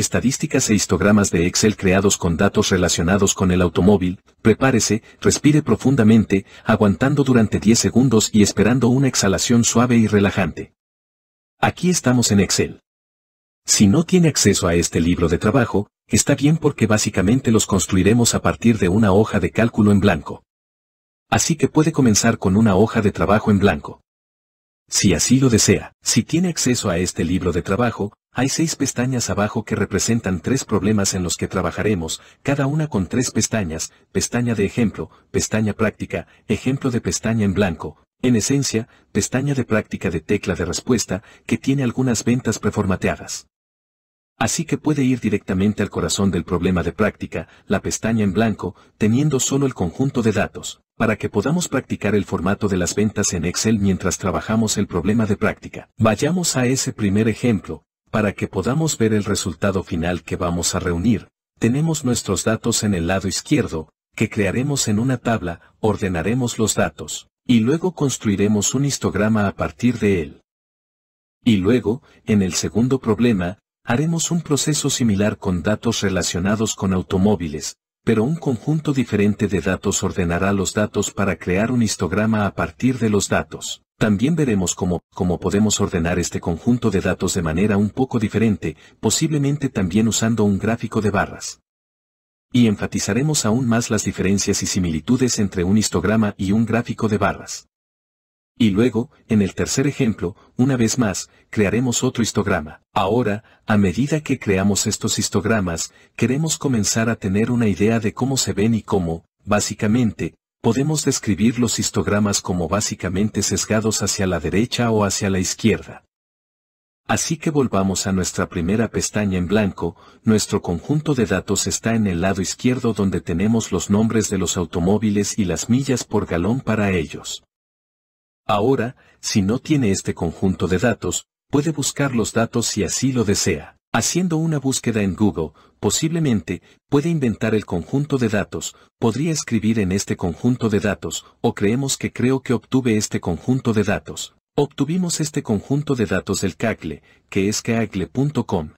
Estadísticas e histogramas de Excel creados con datos relacionados con el automóvil, prepárese, respire profundamente, aguantando durante 10 segundos y esperando una exhalación suave y relajante. Aquí estamos en Excel. Si no tiene acceso a este libro de trabajo, está bien porque básicamente los construiremos a partir de una hoja de cálculo en blanco. Así que puede comenzar con una hoja de trabajo en blanco. Si así lo desea, si tiene acceso a este libro de trabajo, hay seis pestañas abajo que representan tres problemas en los que trabajaremos, cada una con tres pestañas, pestaña de ejemplo, pestaña práctica, ejemplo de pestaña en blanco, en esencia, pestaña de práctica de tecla de respuesta, que tiene algunas ventas preformateadas. Así que puede ir directamente al corazón del problema de práctica, la pestaña en blanco, teniendo solo el conjunto de datos para que podamos practicar el formato de las ventas en Excel mientras trabajamos el problema de práctica. Vayamos a ese primer ejemplo, para que podamos ver el resultado final que vamos a reunir. Tenemos nuestros datos en el lado izquierdo, que crearemos en una tabla, ordenaremos los datos, y luego construiremos un histograma a partir de él. Y luego, en el segundo problema, haremos un proceso similar con datos relacionados con automóviles, pero un conjunto diferente de datos ordenará los datos para crear un histograma a partir de los datos. También veremos cómo, cómo podemos ordenar este conjunto de datos de manera un poco diferente, posiblemente también usando un gráfico de barras. Y enfatizaremos aún más las diferencias y similitudes entre un histograma y un gráfico de barras. Y luego, en el tercer ejemplo, una vez más, crearemos otro histograma. Ahora, a medida que creamos estos histogramas, queremos comenzar a tener una idea de cómo se ven y cómo, básicamente, podemos describir los histogramas como básicamente sesgados hacia la derecha o hacia la izquierda. Así que volvamos a nuestra primera pestaña en blanco, nuestro conjunto de datos está en el lado izquierdo donde tenemos los nombres de los automóviles y las millas por galón para ellos. Ahora, si no tiene este conjunto de datos, puede buscar los datos si así lo desea. Haciendo una búsqueda en Google, posiblemente, puede inventar el conjunto de datos, podría escribir en este conjunto de datos, o creemos que creo que obtuve este conjunto de datos. Obtuvimos este conjunto de datos del CACLE, que es cacle.com.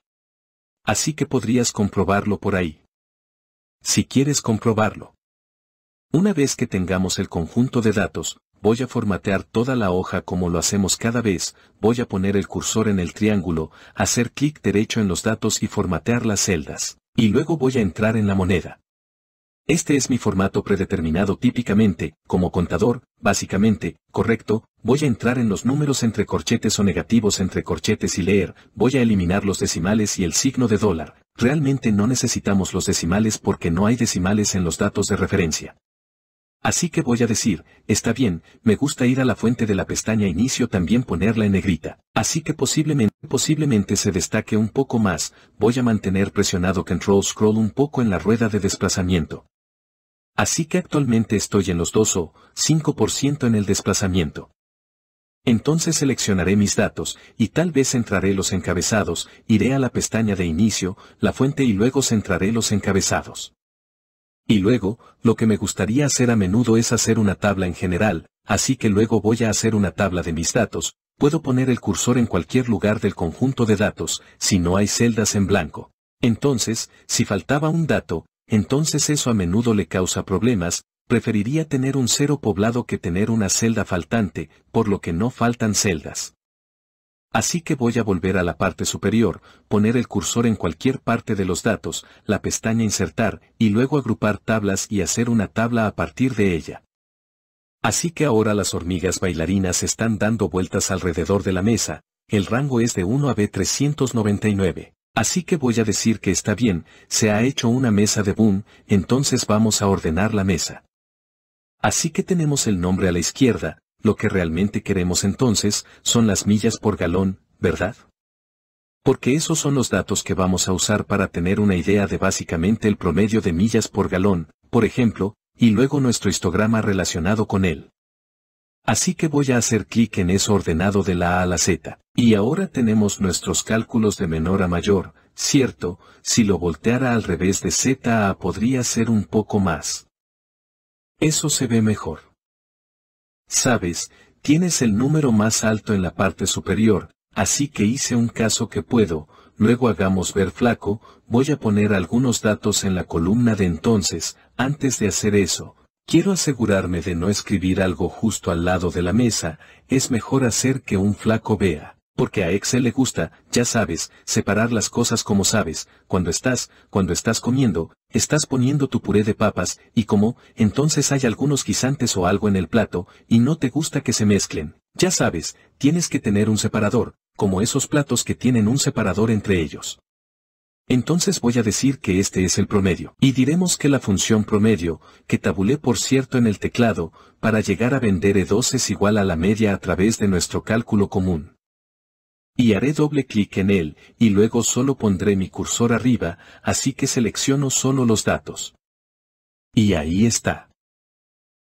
Así que podrías comprobarlo por ahí. Si quieres comprobarlo. Una vez que tengamos el conjunto de datos, voy a formatear toda la hoja como lo hacemos cada vez, voy a poner el cursor en el triángulo, hacer clic derecho en los datos y formatear las celdas, y luego voy a entrar en la moneda. Este es mi formato predeterminado típicamente, como contador, básicamente, correcto, voy a entrar en los números entre corchetes o negativos entre corchetes y leer, voy a eliminar los decimales y el signo de dólar, realmente no necesitamos los decimales porque no hay decimales en los datos de referencia. Así que voy a decir, está bien, me gusta ir a la fuente de la pestaña e inicio también ponerla en negrita. Así que posiblemente, posiblemente se destaque un poco más, voy a mantener presionado control scroll un poco en la rueda de desplazamiento. Así que actualmente estoy en los 2 o 5% en el desplazamiento. Entonces seleccionaré mis datos, y tal vez centraré los encabezados, iré a la pestaña de inicio, la fuente y luego centraré los encabezados. Y luego, lo que me gustaría hacer a menudo es hacer una tabla en general, así que luego voy a hacer una tabla de mis datos, puedo poner el cursor en cualquier lugar del conjunto de datos, si no hay celdas en blanco. Entonces, si faltaba un dato, entonces eso a menudo le causa problemas, preferiría tener un cero poblado que tener una celda faltante, por lo que no faltan celdas. Así que voy a volver a la parte superior, poner el cursor en cualquier parte de los datos, la pestaña insertar, y luego agrupar tablas y hacer una tabla a partir de ella. Así que ahora las hormigas bailarinas están dando vueltas alrededor de la mesa, el rango es de 1 a B399. Así que voy a decir que está bien, se ha hecho una mesa de boom, entonces vamos a ordenar la mesa. Así que tenemos el nombre a la izquierda, lo que realmente queremos entonces son las millas por galón, ¿verdad? Porque esos son los datos que vamos a usar para tener una idea de básicamente el promedio de millas por galón, por ejemplo, y luego nuestro histograma relacionado con él. Así que voy a hacer clic en eso ordenado de la A a la Z, y ahora tenemos nuestros cálculos de menor a mayor, cierto, si lo volteara al revés de Z a A podría ser un poco más. Eso se ve mejor. Sabes, tienes el número más alto en la parte superior, así que hice un caso que puedo, luego hagamos ver flaco, voy a poner algunos datos en la columna de entonces, antes de hacer eso, quiero asegurarme de no escribir algo justo al lado de la mesa, es mejor hacer que un flaco vea, porque a Excel le gusta, ya sabes, separar las cosas como sabes, cuando estás, cuando estás comiendo, estás poniendo tu puré de papas, y como, entonces hay algunos guisantes o algo en el plato, y no te gusta que se mezclen. Ya sabes, tienes que tener un separador, como esos platos que tienen un separador entre ellos. Entonces voy a decir que este es el promedio. Y diremos que la función promedio, que tabulé por cierto en el teclado, para llegar a vender E2 es igual a la media a través de nuestro cálculo común y haré doble clic en él, y luego solo pondré mi cursor arriba, así que selecciono solo los datos. Y ahí está.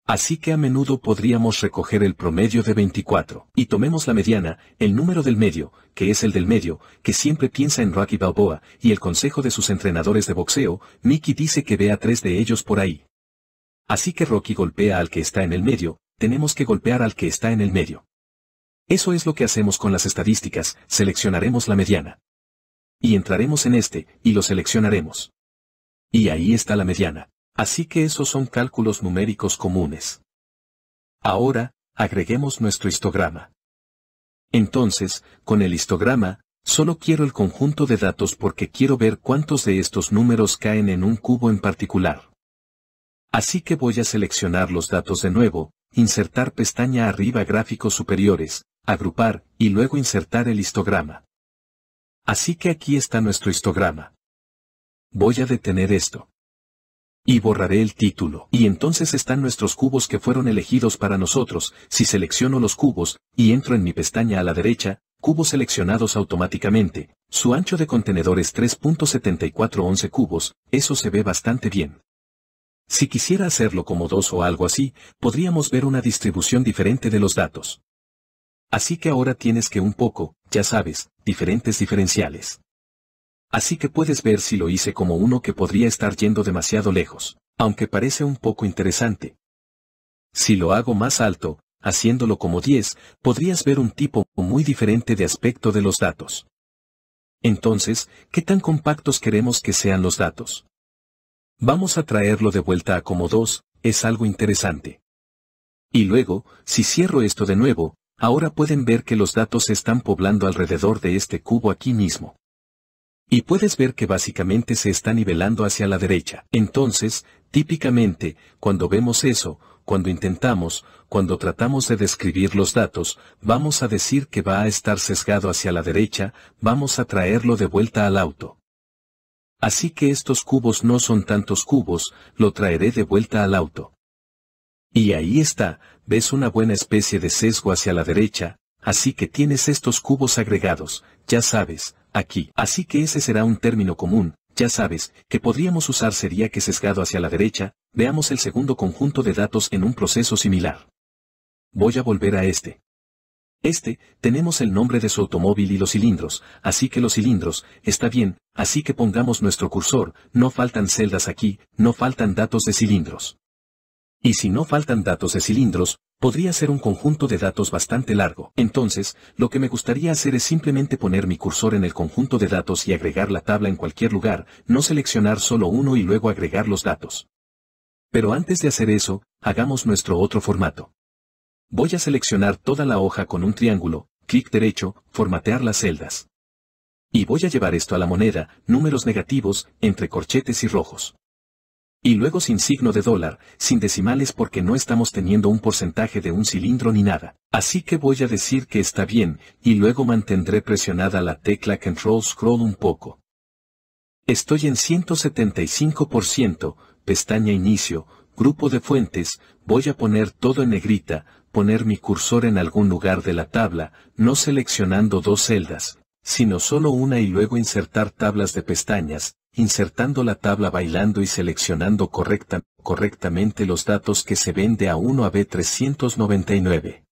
Así que a menudo podríamos recoger el promedio de 24, y tomemos la mediana, el número del medio, que es el del medio, que siempre piensa en Rocky Balboa, y el consejo de sus entrenadores de boxeo, Mickey dice que vea tres de ellos por ahí. Así que Rocky golpea al que está en el medio, tenemos que golpear al que está en el medio. Eso es lo que hacemos con las estadísticas, seleccionaremos la mediana. Y entraremos en este, y lo seleccionaremos. Y ahí está la mediana. Así que esos son cálculos numéricos comunes. Ahora, agreguemos nuestro histograma. Entonces, con el histograma, solo quiero el conjunto de datos porque quiero ver cuántos de estos números caen en un cubo en particular. Así que voy a seleccionar los datos de nuevo, insertar pestaña arriba gráficos superiores, agrupar, y luego insertar el histograma. Así que aquí está nuestro histograma. Voy a detener esto. Y borraré el título. Y entonces están nuestros cubos que fueron elegidos para nosotros, si selecciono los cubos, y entro en mi pestaña a la derecha, cubos seleccionados automáticamente, su ancho de contenedor es 3.7411 cubos, eso se ve bastante bien. Si quisiera hacerlo como dos o algo así, podríamos ver una distribución diferente de los datos. Así que ahora tienes que un poco, ya sabes, diferentes diferenciales. Así que puedes ver si lo hice como uno que podría estar yendo demasiado lejos, aunque parece un poco interesante. Si lo hago más alto, haciéndolo como 10, podrías ver un tipo muy diferente de aspecto de los datos. Entonces, ¿qué tan compactos queremos que sean los datos? Vamos a traerlo de vuelta a como 2, es algo interesante. Y luego, si cierro esto de nuevo, Ahora pueden ver que los datos se están poblando alrededor de este cubo aquí mismo. Y puedes ver que básicamente se está nivelando hacia la derecha. Entonces, típicamente, cuando vemos eso, cuando intentamos, cuando tratamos de describir los datos, vamos a decir que va a estar sesgado hacia la derecha, vamos a traerlo de vuelta al auto. Así que estos cubos no son tantos cubos, lo traeré de vuelta al auto. Y ahí está, ves una buena especie de sesgo hacia la derecha, así que tienes estos cubos agregados, ya sabes, aquí. Así que ese será un término común, ya sabes, que podríamos usar sería que sesgado hacia la derecha, veamos el segundo conjunto de datos en un proceso similar. Voy a volver a este. Este, tenemos el nombre de su automóvil y los cilindros, así que los cilindros, está bien, así que pongamos nuestro cursor, no faltan celdas aquí, no faltan datos de cilindros. Y si no faltan datos de cilindros, podría ser un conjunto de datos bastante largo. Entonces, lo que me gustaría hacer es simplemente poner mi cursor en el conjunto de datos y agregar la tabla en cualquier lugar, no seleccionar solo uno y luego agregar los datos. Pero antes de hacer eso, hagamos nuestro otro formato. Voy a seleccionar toda la hoja con un triángulo, clic derecho, formatear las celdas. Y voy a llevar esto a la moneda, números negativos, entre corchetes y rojos. Y luego sin signo de dólar, sin decimales porque no estamos teniendo un porcentaje de un cilindro ni nada. Así que voy a decir que está bien, y luego mantendré presionada la tecla Control Scroll un poco. Estoy en 175%, pestaña Inicio, grupo de fuentes, voy a poner todo en negrita, poner mi cursor en algún lugar de la tabla, no seleccionando dos celdas, sino solo una y luego insertar tablas de pestañas, insertando la tabla bailando y seleccionando correctamente los datos que se ven de A1 a B399.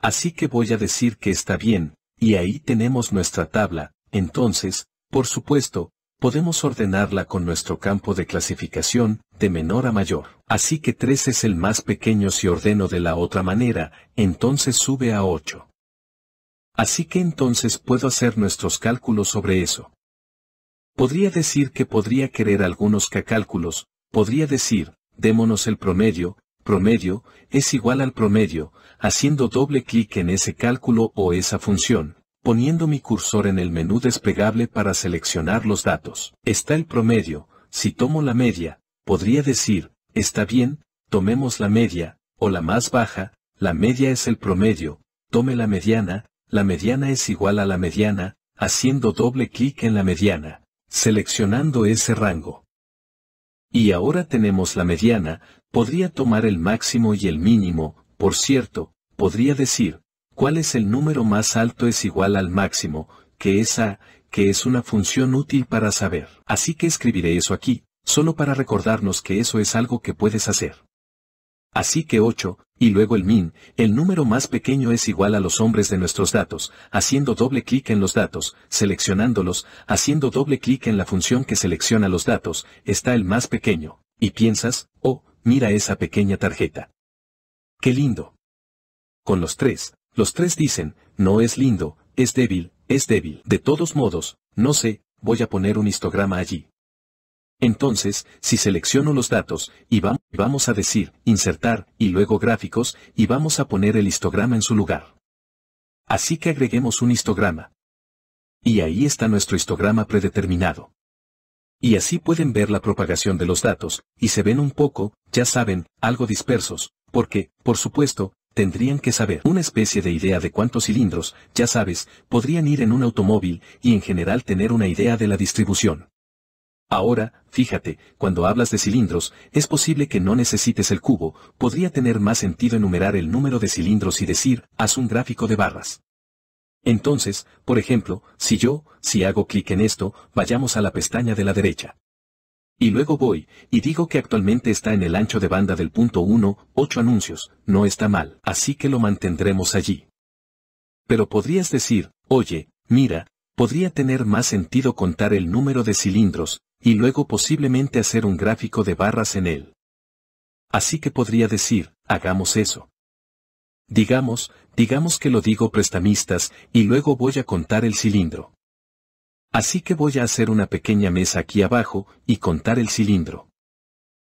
Así que voy a decir que está bien, y ahí tenemos nuestra tabla, entonces, por supuesto, podemos ordenarla con nuestro campo de clasificación, de menor a mayor. Así que 3 es el más pequeño si ordeno de la otra manera, entonces sube a 8. Así que entonces puedo hacer nuestros cálculos sobre eso. Podría decir que podría querer algunos cálculos, podría decir, démonos el promedio, promedio, es igual al promedio, haciendo doble clic en ese cálculo o esa función, poniendo mi cursor en el menú desplegable para seleccionar los datos. Está el promedio, si tomo la media, podría decir, está bien, tomemos la media, o la más baja, la media es el promedio, tome la mediana, la mediana es igual a la mediana, haciendo doble clic en la mediana seleccionando ese rango. Y ahora tenemos la mediana, podría tomar el máximo y el mínimo, por cierto, podría decir, cuál es el número más alto es igual al máximo, que es a, que es una función útil para saber. Así que escribiré eso aquí, solo para recordarnos que eso es algo que puedes hacer. Así que 8, y luego el min, el número más pequeño es igual a los hombres de nuestros datos, haciendo doble clic en los datos, seleccionándolos, haciendo doble clic en la función que selecciona los datos, está el más pequeño, y piensas, oh, mira esa pequeña tarjeta. ¡Qué lindo! Con los tres, los tres dicen, no es lindo, es débil, es débil. De todos modos, no sé, voy a poner un histograma allí, entonces, si selecciono los datos, y vamos a decir, insertar, y luego gráficos, y vamos a poner el histograma en su lugar. Así que agreguemos un histograma. Y ahí está nuestro histograma predeterminado. Y así pueden ver la propagación de los datos, y se ven un poco, ya saben, algo dispersos, porque, por supuesto, tendrían que saber una especie de idea de cuántos cilindros, ya sabes, podrían ir en un automóvil, y en general tener una idea de la distribución. Ahora, fíjate, cuando hablas de cilindros, es posible que no necesites el cubo, podría tener más sentido enumerar el número de cilindros y decir, haz un gráfico de barras. Entonces, por ejemplo, si yo, si hago clic en esto, vayamos a la pestaña de la derecha. Y luego voy, y digo que actualmente está en el ancho de banda del punto 1, 8 anuncios, no está mal, así que lo mantendremos allí. Pero podrías decir, oye, mira, podría tener más sentido contar el número de cilindros, y luego posiblemente hacer un gráfico de barras en él. Así que podría decir, hagamos eso. Digamos, digamos que lo digo prestamistas, y luego voy a contar el cilindro. Así que voy a hacer una pequeña mesa aquí abajo, y contar el cilindro.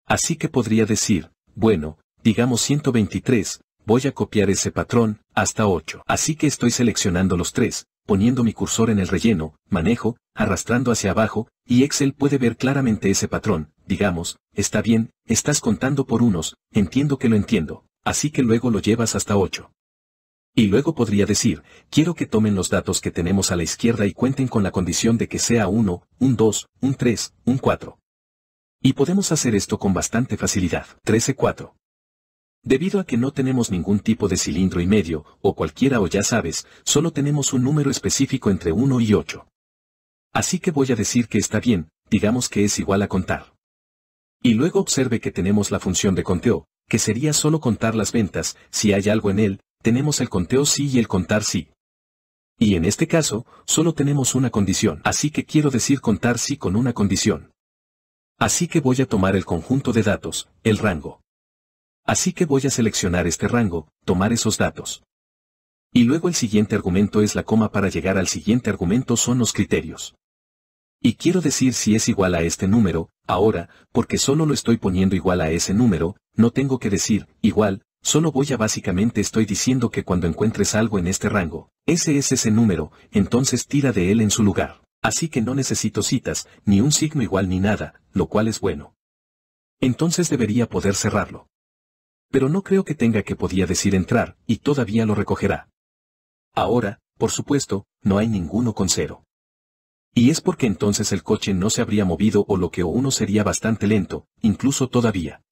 Así que podría decir, bueno, digamos 123, voy a copiar ese patrón, hasta 8. Así que estoy seleccionando los tres, poniendo mi cursor en el relleno, manejo, arrastrando hacia abajo, y Excel puede ver claramente ese patrón, digamos, está bien, estás contando por unos, entiendo que lo entiendo, así que luego lo llevas hasta 8. Y luego podría decir, quiero que tomen los datos que tenemos a la izquierda y cuenten con la condición de que sea 1, un 2, un 3, un 4. Y podemos hacer esto con bastante facilidad. 13-4. Debido a que no tenemos ningún tipo de cilindro y medio, o cualquiera o ya sabes, solo tenemos un número específico entre 1 y 8. Así que voy a decir que está bien, digamos que es igual a contar. Y luego observe que tenemos la función de conteo, que sería solo contar las ventas, si hay algo en él, tenemos el conteo sí y el contar sí. Y en este caso, solo tenemos una condición, así que quiero decir contar sí con una condición. Así que voy a tomar el conjunto de datos, el rango. Así que voy a seleccionar este rango, tomar esos datos. Y luego el siguiente argumento es la coma para llegar al siguiente argumento son los criterios. Y quiero decir si es igual a este número, ahora, porque solo lo estoy poniendo igual a ese número, no tengo que decir, igual, solo voy a básicamente estoy diciendo que cuando encuentres algo en este rango, ese es ese número, entonces tira de él en su lugar. Así que no necesito citas, ni un signo igual ni nada, lo cual es bueno. Entonces debería poder cerrarlo pero no creo que tenga que podía decir entrar, y todavía lo recogerá. Ahora, por supuesto, no hay ninguno con cero. Y es porque entonces el coche no se habría movido o lo que o uno sería bastante lento, incluso todavía.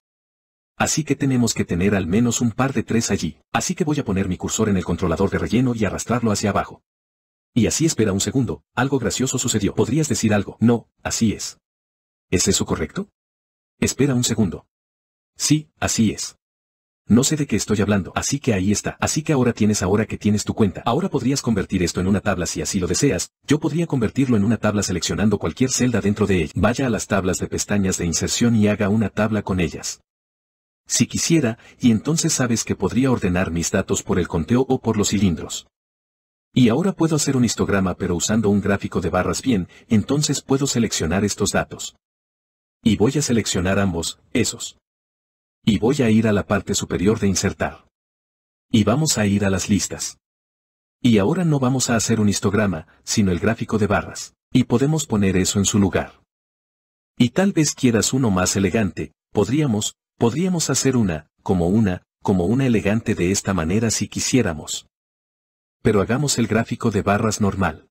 Así que tenemos que tener al menos un par de tres allí, así que voy a poner mi cursor en el controlador de relleno y arrastrarlo hacia abajo. Y así espera un segundo, algo gracioso sucedió. ¿Podrías decir algo? No, así es. ¿Es eso correcto? Espera un segundo. Sí, así es. No sé de qué estoy hablando, así que ahí está. Así que ahora tienes ahora que tienes tu cuenta. Ahora podrías convertir esto en una tabla si así lo deseas. Yo podría convertirlo en una tabla seleccionando cualquier celda dentro de ella. Vaya a las tablas de pestañas de inserción y haga una tabla con ellas. Si quisiera, y entonces sabes que podría ordenar mis datos por el conteo o por los cilindros. Y ahora puedo hacer un histograma pero usando un gráfico de barras bien, entonces puedo seleccionar estos datos. Y voy a seleccionar ambos, esos. Y voy a ir a la parte superior de insertar. Y vamos a ir a las listas. Y ahora no vamos a hacer un histograma, sino el gráfico de barras, y podemos poner eso en su lugar. Y tal vez quieras uno más elegante, podríamos, podríamos hacer una, como una, como una elegante de esta manera si quisiéramos. Pero hagamos el gráfico de barras normal.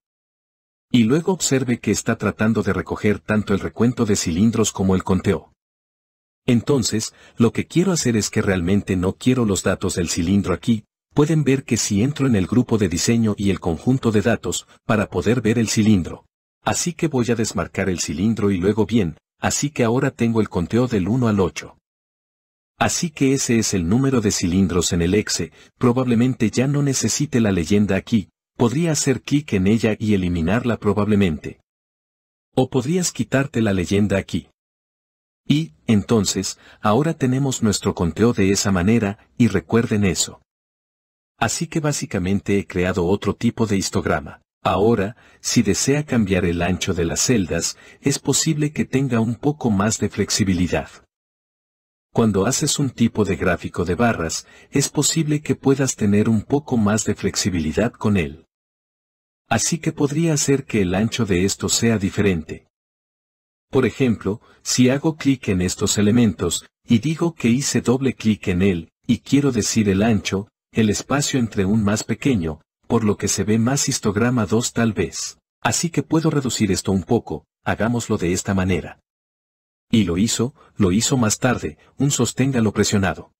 Y luego observe que está tratando de recoger tanto el recuento de cilindros como el conteo. Entonces, lo que quiero hacer es que realmente no quiero los datos del cilindro aquí, pueden ver que si entro en el grupo de diseño y el conjunto de datos, para poder ver el cilindro. Así que voy a desmarcar el cilindro y luego bien, así que ahora tengo el conteo del 1 al 8. Así que ese es el número de cilindros en el exe, probablemente ya no necesite la leyenda aquí, podría hacer clic en ella y eliminarla probablemente. O podrías quitarte la leyenda aquí. Y, entonces, ahora tenemos nuestro conteo de esa manera, y recuerden eso. Así que básicamente he creado otro tipo de histograma. Ahora, si desea cambiar el ancho de las celdas, es posible que tenga un poco más de flexibilidad. Cuando haces un tipo de gráfico de barras, es posible que puedas tener un poco más de flexibilidad con él. Así que podría hacer que el ancho de esto sea diferente. Por ejemplo, si hago clic en estos elementos, y digo que hice doble clic en él, y quiero decir el ancho, el espacio entre un más pequeño, por lo que se ve más histograma 2 tal vez. Así que puedo reducir esto un poco, hagámoslo de esta manera. Y lo hizo, lo hizo más tarde, un sosténgalo presionado.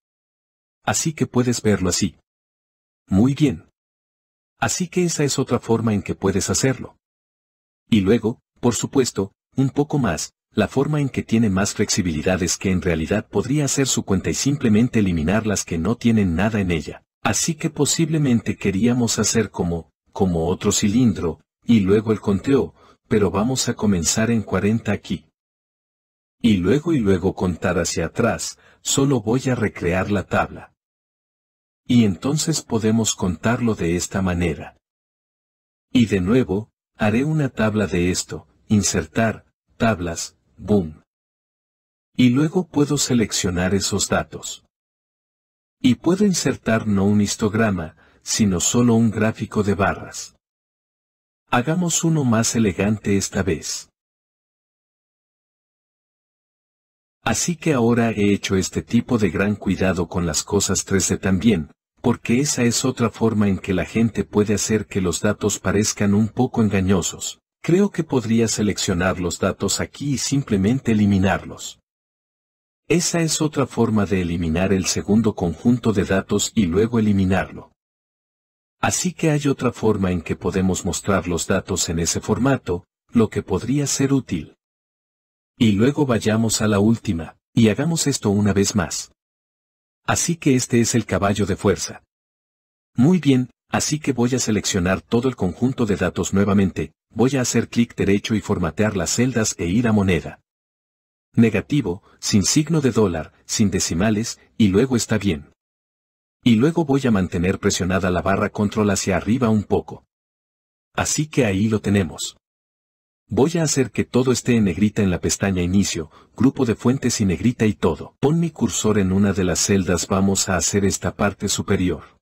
Así que puedes verlo así. Muy bien. Así que esa es otra forma en que puedes hacerlo. Y luego, por supuesto, un poco más, la forma en que tiene más flexibilidades que en realidad podría hacer su cuenta y simplemente eliminar las que no tienen nada en ella. Así que posiblemente queríamos hacer como, como otro cilindro, y luego el conteo, pero vamos a comenzar en 40 aquí. Y luego y luego contar hacia atrás, solo voy a recrear la tabla. Y entonces podemos contarlo de esta manera. Y de nuevo, haré una tabla de esto, insertar, tablas, boom. Y luego puedo seleccionar esos datos. Y puedo insertar no un histograma, sino solo un gráfico de barras. Hagamos uno más elegante esta vez. Así que ahora he hecho este tipo de gran cuidado con las cosas 13 también, porque esa es otra forma en que la gente puede hacer que los datos parezcan un poco engañosos. Creo que podría seleccionar los datos aquí y simplemente eliminarlos. Esa es otra forma de eliminar el segundo conjunto de datos y luego eliminarlo. Así que hay otra forma en que podemos mostrar los datos en ese formato, lo que podría ser útil. Y luego vayamos a la última, y hagamos esto una vez más. Así que este es el caballo de fuerza. Muy bien, así que voy a seleccionar todo el conjunto de datos nuevamente, voy a hacer clic derecho y formatear las celdas e ir a moneda. Negativo, sin signo de dólar, sin decimales, y luego está bien. Y luego voy a mantener presionada la barra control hacia arriba un poco. Así que ahí lo tenemos. Voy a hacer que todo esté en negrita en la pestaña Inicio, Grupo de fuentes y negrita y todo. Pon mi cursor en una de las celdas vamos a hacer esta parte superior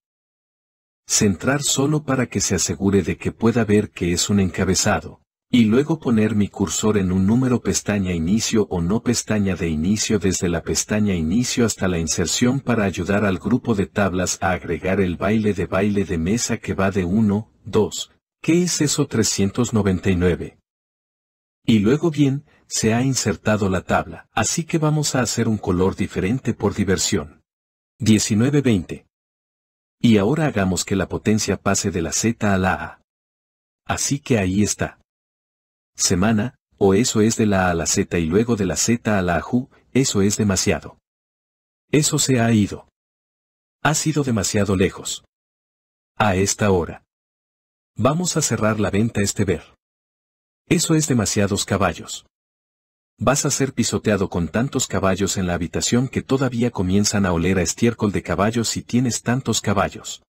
centrar solo para que se asegure de que pueda ver que es un encabezado, y luego poner mi cursor en un número pestaña inicio o no pestaña de inicio desde la pestaña inicio hasta la inserción para ayudar al grupo de tablas a agregar el baile de baile de mesa que va de 1, 2, ¿qué es eso 399? Y luego bien, se ha insertado la tabla, así que vamos a hacer un color diferente por diversión. 1920. Y ahora hagamos que la potencia pase de la Z a la A. Así que ahí está. Semana, o eso es de la A a la Z y luego de la Z a la AJU, eso es demasiado. Eso se ha ido. Ha sido demasiado lejos. A esta hora. Vamos a cerrar la venta este ver. Eso es demasiados caballos. Vas a ser pisoteado con tantos caballos en la habitación que todavía comienzan a oler a estiércol de caballos si tienes tantos caballos.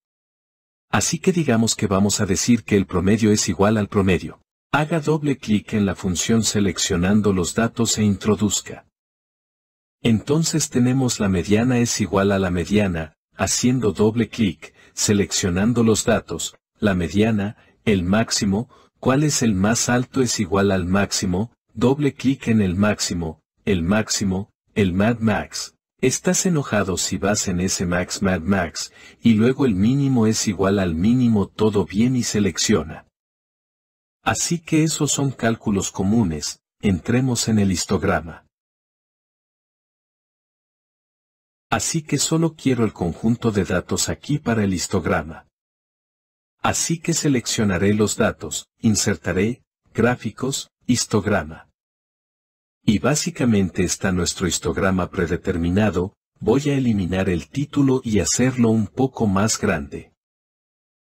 Así que digamos que vamos a decir que el promedio es igual al promedio. Haga doble clic en la función seleccionando los datos e introduzca. Entonces tenemos la mediana es igual a la mediana, haciendo doble clic, seleccionando los datos, la mediana, el máximo, cuál es el más alto es igual al máximo, Doble clic en el máximo, el máximo, el Mad Max. Estás enojado si vas en ese Max Mad Max, y luego el mínimo es igual al mínimo todo bien y selecciona. Así que esos son cálculos comunes, entremos en el histograma. Así que solo quiero el conjunto de datos aquí para el histograma. Así que seleccionaré los datos, insertaré, gráficos, Histograma. Y básicamente está nuestro histograma predeterminado, voy a eliminar el título y hacerlo un poco más grande.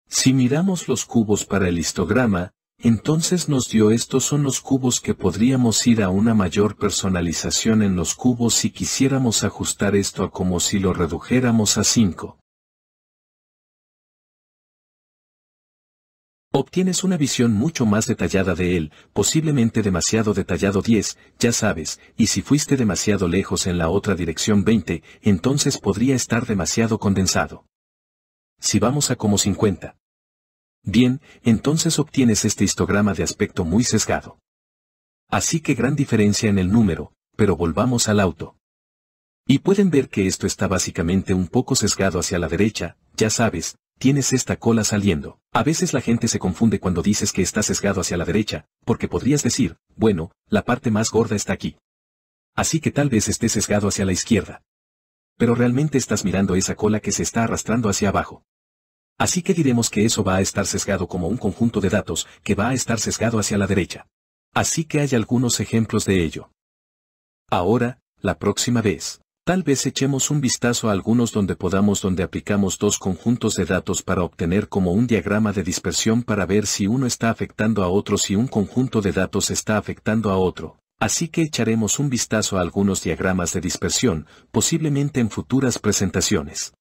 Si miramos los cubos para el histograma, entonces nos dio estos son los cubos que podríamos ir a una mayor personalización en los cubos si quisiéramos ajustar esto a como si lo redujéramos a 5. Obtienes una visión mucho más detallada de él, posiblemente demasiado detallado 10, ya sabes, y si fuiste demasiado lejos en la otra dirección 20, entonces podría estar demasiado condensado. Si vamos a como 50. Bien, entonces obtienes este histograma de aspecto muy sesgado. Así que gran diferencia en el número, pero volvamos al auto. Y pueden ver que esto está básicamente un poco sesgado hacia la derecha, ya sabes, tienes esta cola saliendo. A veces la gente se confunde cuando dices que está sesgado hacia la derecha, porque podrías decir, bueno, la parte más gorda está aquí. Así que tal vez esté sesgado hacia la izquierda. Pero realmente estás mirando esa cola que se está arrastrando hacia abajo. Así que diremos que eso va a estar sesgado como un conjunto de datos que va a estar sesgado hacia la derecha. Así que hay algunos ejemplos de ello. Ahora, la próxima vez. Tal vez echemos un vistazo a algunos donde podamos donde aplicamos dos conjuntos de datos para obtener como un diagrama de dispersión para ver si uno está afectando a otro si un conjunto de datos está afectando a otro. Así que echaremos un vistazo a algunos diagramas de dispersión, posiblemente en futuras presentaciones.